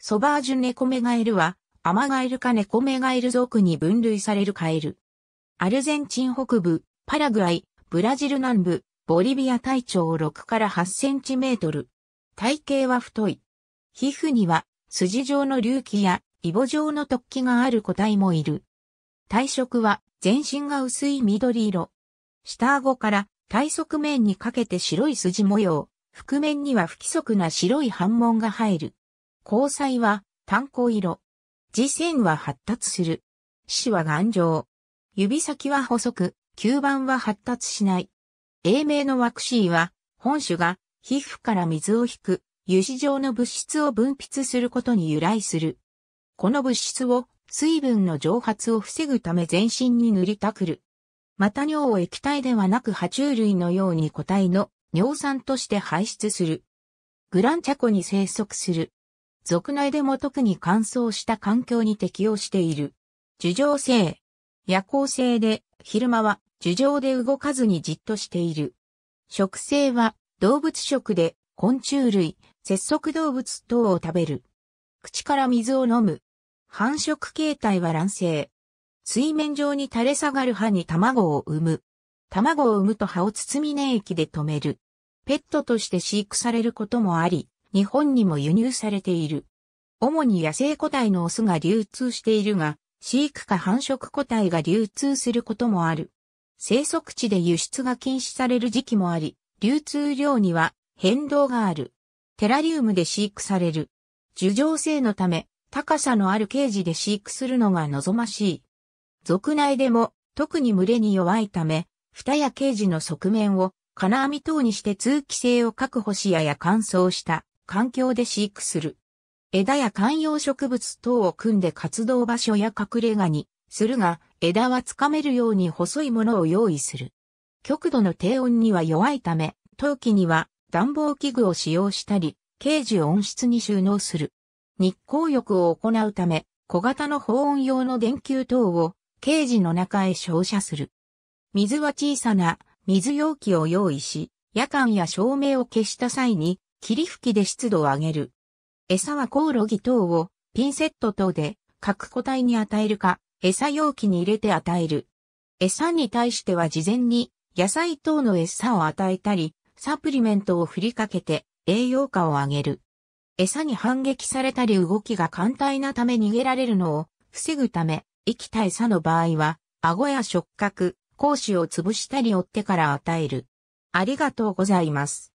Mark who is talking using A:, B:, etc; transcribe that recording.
A: ソバージュネコメガエルは、アマガエルかネコメガエル族に分類されるカエル。アルゼンチン北部、パラグアイ、ブラジル南部、ボリビア体長6から8センチメートル。体型は太い。皮膚には筋状の隆起やイボ状の突起がある個体もいる。体色は全身が薄い緑色。下顎から体側面にかけて白い筋模様、覆面には不規則な白い斑紋が入る。交際は炭鉱色。磁栓は発達する。死は頑丈。指先は細く、吸盤は発達しない。英明のワクシーは、本種が皮膚から水を引く、油脂状の物質を分泌することに由来する。この物質を水分の蒸発を防ぐため全身に塗りたくる。また尿を液体ではなく爬虫類のように個体の尿酸として排出する。グランチャコに生息する。族内でも特に乾燥した環境に適応している。樹状性。夜行性で、昼間は樹状で動かずにじっとしている。食性は動物食で昆虫類、節足動物等を食べる。口から水を飲む。繁殖形態は卵性。水面上に垂れ下がる歯に卵を産む。卵を産むと歯を包み粘液で止める。ペットとして飼育されることもあり、日本にも輸入されている。主に野生個体のオスが流通しているが、飼育か繁殖個体が流通することもある。生息地で輸出が禁止される時期もあり、流通量には変動がある。テラリウムで飼育される。樹状性のため、高さのあるケージで飼育するのが望ましい。族内でも、特に群れに弱いため、蓋やケージの側面を金網等にして通気性を確保しやや乾燥した環境で飼育する。枝や観葉植物等を組んで活動場所や隠れ家にするが、枝はつかめるように細いものを用意する。極度の低温には弱いため、陶器には暖房器具を使用したり、ケージを温室に収納する。日光浴を行うため、小型の保温用の電球等をケージの中へ照射する。水は小さな水容器を用意し、夜間や照明を消した際に霧吹きで湿度を上げる。餌はコオロギ等をピンセット等で各個体に与えるか、餌容器に入れて与える。餌に対しては事前に野菜等の餌を与えたり、サプリメントを振りかけて栄養価を上げる。餌に反撃されたり動きが簡単なため逃げられるのを防ぐため、生きた餌の場合は、顎や触覚、講師を潰したり追ってから与える。ありがとうございます。